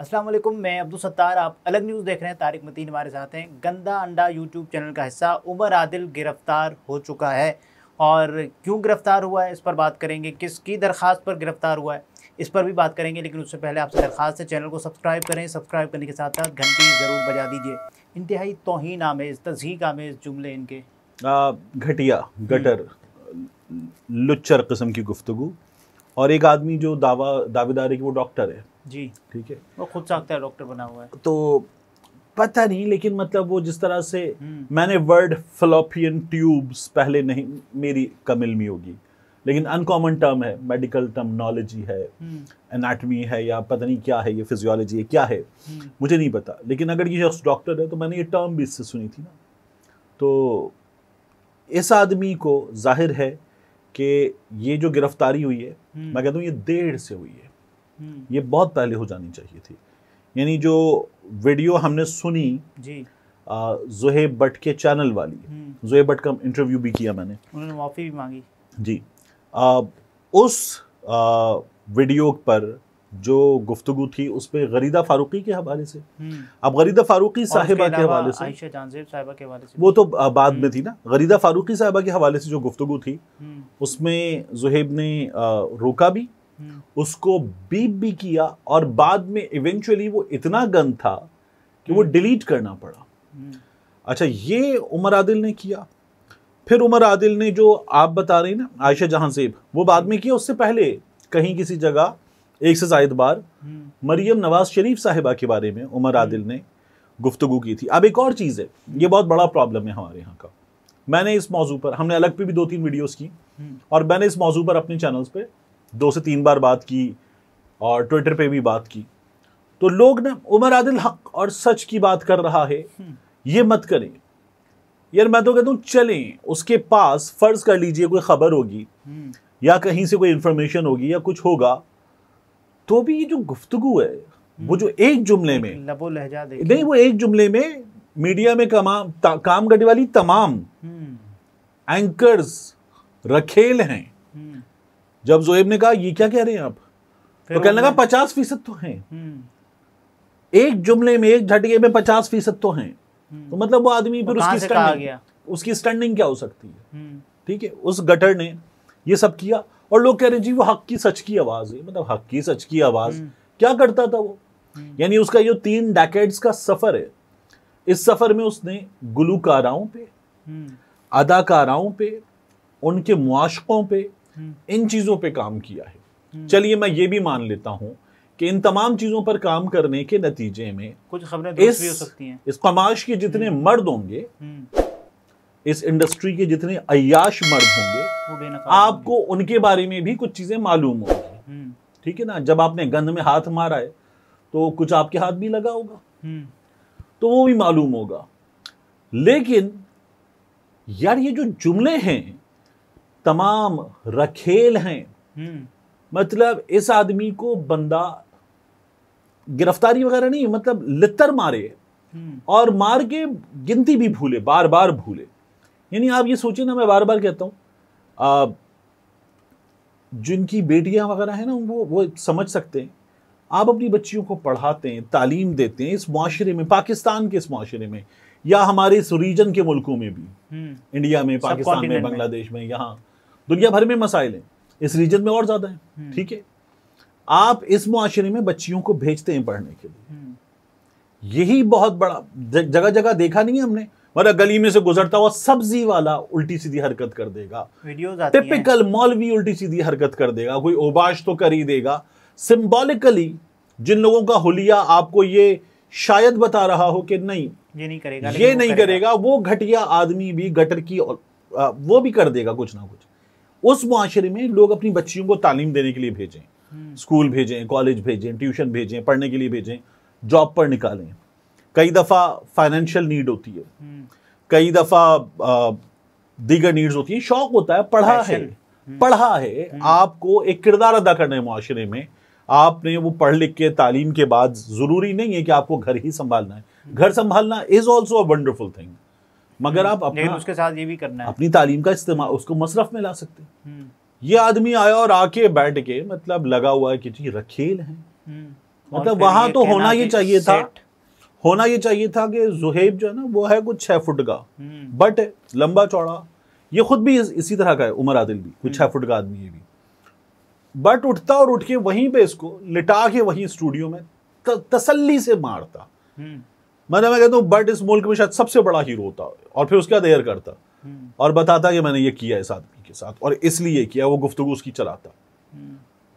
असलम मैं अब्दुल सत्तार आप अलग न्यूज़ देख रहे हैं तारिक मतीन हमारे साथ हैं गंदा अंडा यूट्यूब चैनल का हिस्सा उमर आदिल गिरफ़्तार हो चुका है और क्यों गिरफ़्तार हुआ है इस पर बात करेंगे किसकी दरख्वास्त पर गिरफ़्तार हुआ है इस पर भी बात करेंगे लेकिन उससे पहले आपसे दरख्वास्त है चैनल को सब्सक्राइब करें सब्सक्राइब करने के साथ साथ घंटी ज़रूर बजा दीजिए इंतहाई तोहन आमेज़ तजीक आमेज़ जुमले इनके घटिया गटर लुच्चर कस्म की गुफ्तु और एक आदमी जो दावा दावेदार है कि वो डॉक्टर है जी ठीक है वो खुद सकता है डॉक्टर बना हुआ है तो पता नहीं लेकिन मतलब वो जिस तरह से हम्म। मैंने वर्ड फलोपियन ट्यूब्स पहले नहीं मेरी कमिल में होगी लेकिन अनकॉमन टर्म है मेडिकल टर्मनोलॉजी है एनाटमी हम्म। है या पता नहीं क्या है ये फिजियोलॉजी है क्या है हम्म। मुझे नहीं पता लेकिन अगर ये शख्स डॉक्टर है तो मैंने ये टर्म भी इससे सुनी थी ना तो इस आदमी को जाहिर है कि ये जो गिरफ्तारी हुई है मैं कहता हूँ ये देर से हुई है हम्म। ये बहुत पहले हो जानी चाहिए थी यानी जो वीडियो हमने सुनी जी जोहेब भट के चैनल वाली हम्म। जोहेब भट का इंटरव्यू भी किया मैंने उन्होंने माफ़ी भी मांगी जी आ, उस आ, वीडियो पर जो गुफ्तगु थी उस पर गरीदा फारूकी के हवाले से हम्म। अब गरीदा फारूकी साहिबा के हवाले से साहिबा के हवाले से वो तो बाद में थी ना गरीदा फारूकी साहिबा के हवाले से जो गुफ्तगु थी उसमें जुहेब ने रोका भी हम्म। उसको बीप भी किया और बाद में इवेंचुअली वो इतना गंद था कि वो डिलीट हम्म। करना पड़ा हम्म। अच्छा ये उमर आदिल ने किया फिर उमर आदिल ने जो आप बता रही ना आयशा जहां सेब वो बाद में किया उससे पहले कहीं किसी जगह एक से जायद बार मरियम नवाज शरीफ साहिबा के बारे में उमर आदिल ने गुफ्तु की थी अब एक और चीज़ है ये बहुत बड़ा प्रॉब्लम है हमारे यहाँ का मैंने इस मौजू पर हमने अलग पे भी दो तीन वीडियोस की और मैंने इस मौजू पर अपने चैनल्स पे दो से तीन बार बात की और ट्विटर पे भी बात की तो लोग ना उमर आदिल हक और सच की बात कर रहा है हम्म। ये मत करें यार मैं तो कहता हूँ चलें उसके पास फ़र्ज़ कर लीजिए कोई ख़बर होगी हम्म। या कहीं से कोई इन्फॉर्मेशन होगी या कुछ होगा तो भी ये जो गुफ्तगु है वो हम्म। जो एक जुमले में लहजा नहीं वो एक जुमले में मीडिया में कमा काम करने वाली तमाम एंकर्स रखेल हैं जब जोएब ने कहा ये क्या कह रहे हैं आप तो कहने लगा पचास फीसद तो हैं हम्म। एक जुमले में एक झटके में पचास फीसद तो हैं हम्म। तो मतलब वो आदमी फिर उसकी स्टैंडिंग उसकी स्टैंडिंग क्या हो सकती है हम्म। ठीक है उस गटर ने ये सब किया और लोग कह रहे जी वो हक की सच की आवाज है मतलब हक की सच की आवाज क्या करता था वो यानी उसका जो तीन डैकेट्स का सफर है इस सफर में उसने गुलूकाराओं पे अदाकाराओं पे उनके मुआशकों पे इन चीजों पे काम किया है चलिए मैं ये भी मान लेता हूं कि इन तमाम चीजों पर काम करने के नतीजे में कुछ खबरें हो सकती हैं इस कमाश के जितने हम्म। मर्द होंगे हम्म। इस इंडस्ट्री के जितने अयाश मर्द होंगे आपको उनके बारे में भी कुछ चीजें मालूम होंगी हम्म। ठीक है ना जब आपने गंध में हाथ मारा है तो कुछ आपके हाथ भी लगा होगा तो वो भी मालूम होगा लेकिन यार ये जो जुमले हैं तमाम रखेल हैं हम्म। मतलब इस आदमी को बंदा गिरफ्तारी वगैरह नहीं मतलब लितर मारे हम्म। और मार के गिनती भी भूले बार बार भूले यानी आप ये सोचिए ना मैं बार बार कहता हूँ जिनकी बेटियां वगैरह है ना वो वो समझ सकते हैं आप अपनी बच्चियों को पढ़ाते हैं तालीम देते हैं इस माशरे में पाकिस्तान के इस माशरे में या हमारे इस रीजन के मुल्कों में भी हम्म। इंडिया में पाकिस्तान में बांग्लादेश में, में यहाँ दुनिया भर में मसाइल हैं इस रीजन में और ज़्यादा है हम्म। ठीक है आप इस माशरे में बच्चियों को भेजते हैं पढ़ने के लिए हम्म। यही बहुत बड़ा जगह जगह देखा नहीं है हमने मतलब गली में से गुजरता हुआ सब्जी वाला उल्टी सीधी हरकत कर देगा टिपिकल मौलवी उल्टी सीधी हरकत कर देगा कोई ओबाश तो कर ही देगा सिंबॉलिकली जिन लोगों का हुलिया आपको ये शायद बता रहा हो कि नहीं ये नहीं करेगा ये नहीं करेगा।, करेगा वो घटिया आदमी भी गटर की वो भी कर देगा कुछ ना कुछ उस माशरे में लोग अपनी बच्चियों को तालीम देने के लिए भेजें हम्म। स्कूल भेजें कॉलेज भेजें ट्यूशन भेजें पढ़ने के लिए भेजें जॉब पर निकालें कई दफ़ा फाइनेंशियल नीड होती है हम्म। कई दफ़ा दीगर नीड्स होती है शौक होता है पढ़ा है हम्म। पढ़ा है आपको एक किरदार अदा करना है माशरे में आपने वो पढ़ लिख के तालीम के बाद ज़रूरी नहीं है कि आपको घर ही संभालना है घर संभालना is also a wonderful thing मगर हम्म, आप अपना उसके साथ ये भी करना है अपनी तालीम का इस्तेमाल उसको मसरफ में ला सकते हैं हम्म। ये आदमी आया और आके बैठ के मतलब लगा हुआ है कि जी रखेल है हम्म। मतलब वहां तो होना ये चाहिए था होना ये चाहिए था कि जुहेब जो है ना वो है कुछ छह फुट का बट लंबा चौड़ा ये खुद भी इस, इसी तरह का है उमर आदिल भी कुछ छह फुट का आदमी है भी बट उठता और उठ के वहीं पे इसको लिटा के वहीं स्टूडियो में तसल्ली से मारता मैंने मैं कहता हूँ बट इस मुल्क में शायद सबसे बड़ा हीरो होता और फिर उसके बाद एयर करता हम्म। और बताता कि मैंने ये किया इस आदमी के साथ और इसलिए किया वो गुफ्तु उसकी चलाता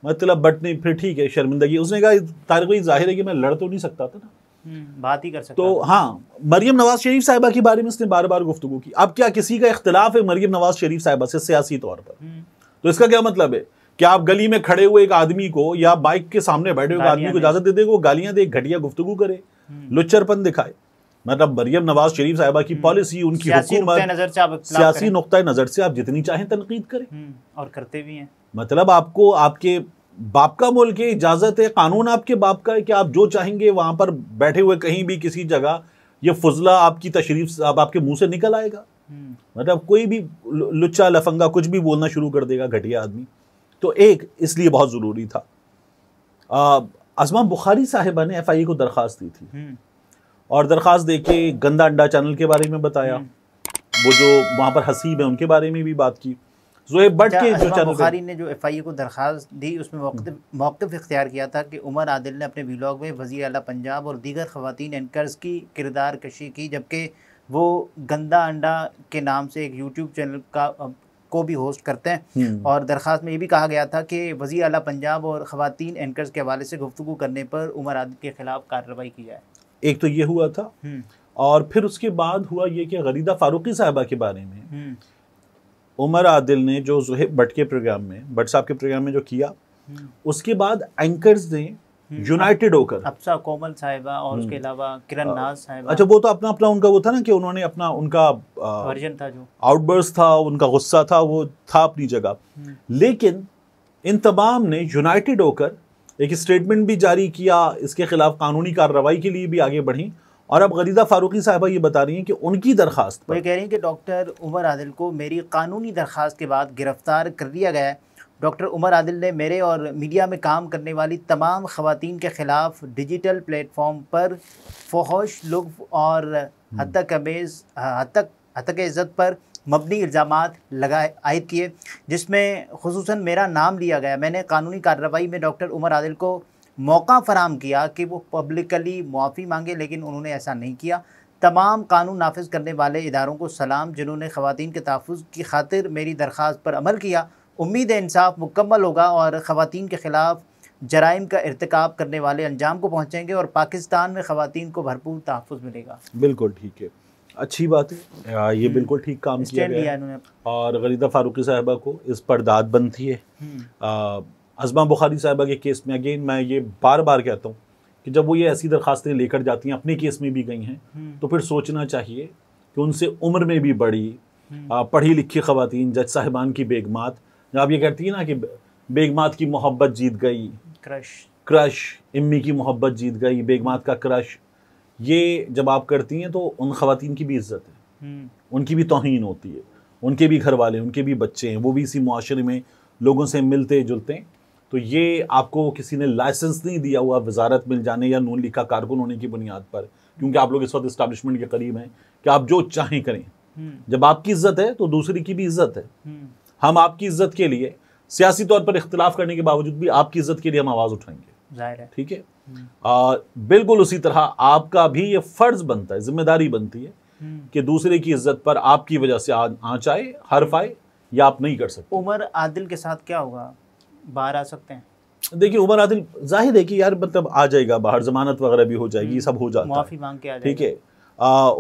मतलब बट नहीं फिर ठीक है शर्मिंदगी उसने कहा तारीख जाहिर है कि मैं लड़ तो नहीं सकता था ना हम्म, बात ही कर सकता तो हाँ मरियम नवाज शरीफ साहिबा के बारे में इसने बार बार गुफ्तु की अब क्या किसी का इख्तलाफ है मरियम नवाज शरीफ साहिबा से सियासी तौर पर तो इसका क्या मतलब है कि आप गली में खड़े हुए एक आदमी को या बाइक के सामने बैठे हुए आदमी को इजाजत दे दे वो गालियां दे घटिया गुफ्तु करे हम्म। लुच्चरपन दिखाए मतलब मरियम नवाज शरीफ साहिबा की पॉलिसी हम्म। उनकी सियासी नुक़ नज़र से आप जितनी चाहें तनकीद करें हम्म, और करते भी हैं मतलब आपको आपके बाप का मुल्क है इजाज़त है कानून आपके बाप का है कि आप जो चाहेंगे वहां पर बैठे हुए कहीं भी किसी जगह ये फजला आपकी तशरीफ आप आपके मुंह से निकल आएगा मतलब कोई भी लुच्चा लफंगा कुछ भी बोलना शुरू कर देगा घटिया आदमी तो एक इसलिए बहुत ज़रूरी था अजमा बुखारी साहिबा ने एफआईए को दरख्वास्त दी थी हम्म। और दरख्वास्त दे के गंदा अंडा चैनल के बारे में बताया हम्म। वो जो वहाँ पर हसीब है उनके बारे में भी बात की जोहेब बट अच्छा, के जो चैनल बुखारी ने जो एफ को दरख्वास्त दी उसमें मौकफ हम्म। इख्तियार किया था कि उमर आदिल ने अपने ब्लॉग में वजी अला पंजाब और दीगर खवतिन एंकर्स की किरदार कशी की जबकि वो गंदा अंडा के नाम से एक यूट्यूब चैनल का को भी होस्ट करते हैं हम्म। और दरख्वास्त में ये भी कहा गया था कि वजी अला पंजाब और ख़वान एंकर्स के हवाले से गुफ्तु करने पर उमर आदि के खिलाफ कार्रवाई की जाए एक तो ये हुआ था हम्म। और फिर उसके बाद हुआ ये कि गरीदा फारूकी साहबा के बारे में हम्म। उमर आदिल ने जो जुहेब भट के प्रोग्राम में भट साहब के प्रोग्राम में जो किया उसके बाद एंकर्स ने यूनाइटेड हम्म। होकर अच्छा कोमल साहिबा और उसके हम्म। अलावा किरण नाज साहिबा अच्छा वो तो अपना अपना उनका वो था ना कि उन्होंने अपना उनका वर्जन था जो आउटबर्स था उनका गुस्सा था वो था अपनी जगह हम्म। लेकिन इन तमाम ने यूनाइटेड होकर एक स्टेटमेंट भी जारी किया इसके खिलाफ कानूनी कार्रवाई के लिए भी आगे बढ़ी और अब गरीदा फारूकी साहबा ये बता रही हैं कि उनकी दरखास्त वो कह रही हैं कि डॉक्टर उमर आदिल को मेरी कानूनी दरखास्त के बाद गिरफ्तार कर दिया गया है डॉक्टर उमर आदिल ने मेरे और मीडिया में काम करने वाली तमाम खवतिन के ख़िलाफ़ डिजिटल प्लेटफॉर्म पर फहश लुफ और हम्म। हतक अमेज हतक हतक इज़्ज़त पर मबनी इल्ज़ाम लगाए आयद किए जिसमें खसूस मेरा नाम लिया गया मैंने कानूनी कार्रवाई में डॉक्टर उमर आदिल को मौका फराम किया कि वो पब्लिकली मुआफ़ी मांगे लेकिन उन्होंने ऐसा नहीं किया तमाम कानून नाफज करने वाले इदारों को सलाम जिन्होंने ख़वान के तहफ़ की खातिर मेरी दरख्वास्त पर अमल किया उम्मीद है इंसाफ मुकम्मल होगा और ख़वान के ख़िलाफ़ जराइम का इरतकब करने वाले अंजाम को पहुँचेंगे और पाकिस्तान में ख़वान को भरपूर तहफ़ मिलेगा बिल्कुल ठीक है अच्छी बात है ये हम्म। बिल्कुल ठीक काम किया गया है और गरीदा फारूकी साहबा को इस पर दाद बनती है हम्म। अजमा बुखारी साहबा के केस में अगेन मैं ये बार बार कहता हूँ कि जब वो ये ऐसी दरखास्तें लेकर जाती हैं अपने केस में भी गई हैं हम्म। तो फिर सोचना चाहिए कि उनसे उम्र में भी बड़ी पढ़ी लिखी खुवान जज साहिबान की बेगमात जब आप ये कहती है ना कि बेगमात की मोहब्बत जीत गई क्रश क्रश इम्मी की मोहब्बत जीत गई बेगमात का क्रश ये जब आप करती हैं तो उन खातन की भी इज्जत है हम्म। उनकी भी तोहन होती है उनके भी घर वाले उनके भी बच्चे हैं वो भी इसी माशरे में लोगों से मिलते जुलते हैं तो ये आपको किसी ने लाइसेंस नहीं दिया हुआ वजारत मिल जाने या नून लिखा कारकुन होने की बुनियाद पर क्योंकि आप लोग इस वक्त इस्टेब्लिशमेंट के करीब हैं कि आप जो चाहें करें हम्म। जब आपकी इज्जत है तो दूसरी की भी इज्जत है हम्म। हम आपकी इज्जत के लिए सियासी तौर पर इख्तलाफ करने के बावजूद भी आपकी इज्जत के लिए हम आवाज़ उठाएंगे ठीक है ठीक है हम्म। बिल्कुल उसी तरह आपका भी ये फ़र्ज़ बनता है जिम्मेदारी बनती है हम्म। कि दूसरे की इज्जत पर आपकी वजह से आँच आए हर्फ आए या आप नहीं कर सकते उमर आदिल के साथ क्या होगा बाहर आ सकते हैं देखिए उमर आदिल जाहिर है कि यार मतलब आ जाएगा बाहर जमानत वगैरह भी हो जाएगी हम्म। सब हो जाता माफी मांग के ठीक है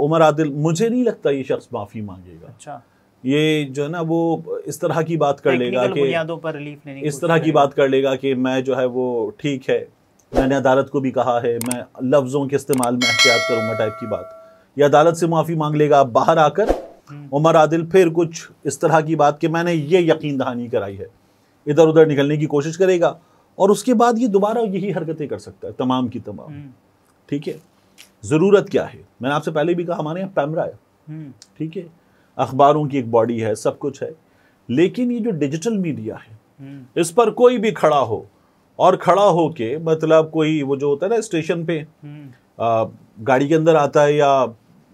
उमर आदिल मुझे नहीं लगता ये शख्स माफ़ी मांगेगा अच्छा ये जो है ना वो इस तरह की बात कर लेगा कि पर इस तरह की बात कर लेगा कि मैं जो है वो ठीक है मैंने अदालत को भी कहा है मैं लफ्ज़ों के इस्तेमाल में एहतियात करूंगा टाइप की बात या अदालत से माफ़ी मांग लेगा बाहर आकर हम्म। उमर आदिल फिर कुछ इस तरह की बात कि मैंने ये यकीन दहानी कराई है इधर उधर निकलने की कोशिश करेगा और उसके बाद ये दोबारा यही हरकतें कर सकता है तमाम की तमाम हम्म। ठीक है ज़रूरत क्या है मैंने आपसे पहले भी कहा हमारे यहाँ पैमरा है हम्म। ठीक है अखबारों की एक बॉडी है सब कुछ है लेकिन ये जो डिजिटल मीडिया है हम्म। इस पर कोई भी खड़ा हो और खड़ा हो के मतलब कोई वो जो होता है ना स्टेशन पे हम्म। आ, गाड़ी के अंदर आता है या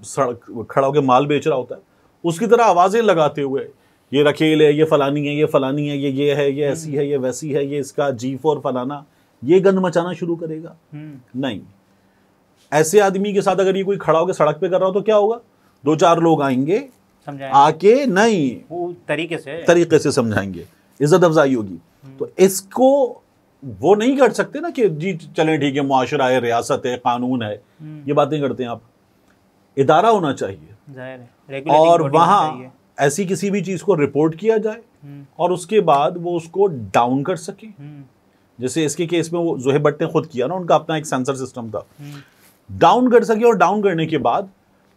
सड़क खड़ा होकर माल बेच रहा होता है उसकी तरह आवाज़ें लगाते हुए ये रखेल है ये फलानी है ये फलानी है ये ये है ये हम्म। ऐसी है ये वैसी है ये इसका जी फोर फलाना ये गंद मचाना शुरू करेगा नहीं ऐसे आदमी के साथ अगर ये कोई खड़ा होकर सड़क पे कर रहा हो तो क्या होगा दो चार लोग आएंगे आके नहीं वो तरीके से तरीके से समझाएंगे इज्जत अफजाई होगी हम्म। तो इसको वो नहीं कर सकते ना कि जी चले ठीक है मुआशरा है रियासत है कानून है हम्म। ये बातें करते हैं आप इदारा होना चाहिए और वहां ऐसी किसी भी चीज़ को रिपोर्ट किया जाए हम्म। और उसके बाद वो उसको डाउन कर सके जैसे इसके केस में वो जोहे भट्ट ने खुद किया ना उनका अपना एक सेंसर सिस्टम था डाउन कर सके और डाउन करने के बाद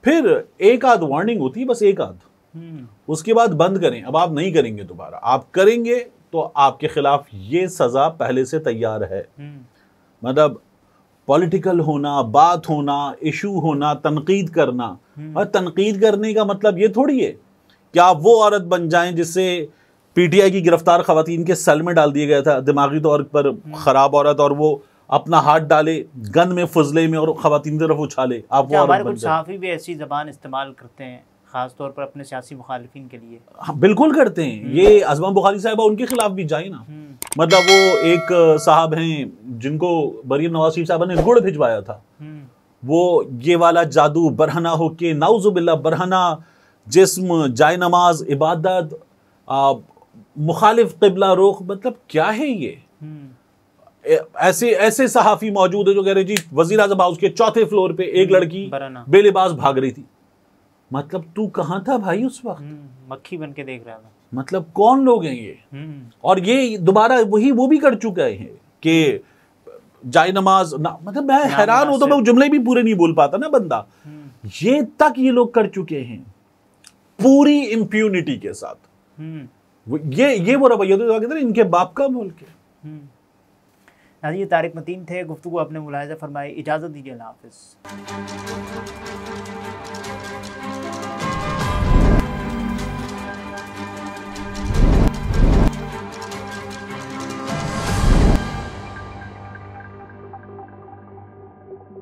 फिर एक आध वार्निंग होती है बस एक आध हम्म। उसके बाद बंद करें अब आप नहीं करेंगे दोबारा आप करेंगे तो आपके खिलाफ ये सजा पहले से तैयार है हम्म। मतलब पॉलिटिकल होना बात होना इशू होना तनकीद करना हम्म। और तनकीद करने का मतलब ये थोड़ी है कि आप वो औरत बन जाएं जिससे पीटीआई की गिरफ्तार खातन के सेल में डाल दिया गया था दिमागी तौर पर ख़राब औरत और वो अपना हाथ डाले गन में फजले में और खातन तरफ उछाले आप हमारे भी ऐसी ज़बान इस्तेमाल करते हैं खास तौर पर अपने सियासी मुखालफन के लिए हाँ बिल्कुल करते हैं हम्म। ये अजमा बुखारी साहब उनके खिलाफ भी जाए ना हम्म। मतलब वो एक साहब हैं जिनको बरीम नवासी साहब ने गुड़ भिजवाया था हम्म। वो ये वाला जादू बरहना हो के नाउजुबिल्ला बरहना जिसम जाय नमाज इबादत मुखालिफ कबला रोख मतलब क्या है ये ऐसे ऐसे सहाफी मौजूद है जो कह रहे जी वजीर आजम हाउस के चौथे फ्लोर पे एक लड़की बेलेबाज भाग रही थी मतलब तू कहा था भाई उस वक्त हम्म, मक्खी बन के देख रहा था मतलब कौन लोग हैं ये हम्म। और ये दोबारा वही वो भी कर चुके हैं कि जाय नमाज ना, मतलब मैं हैरान होता तो मैं जुमले भी पूरे नहीं बोल पाता ना बंदा हम्म। ये तक ये लोग कर चुके हैं पूरी इम्प्यूनिटी के साथ ये ये वो रवैया तो कहते इनके बाप का मुल्क है नाजी तारिक मतीन थे गुफ्तु अपने मुलायजा फरमाई इजाज़त दीजिए अल्लाह हाफिज़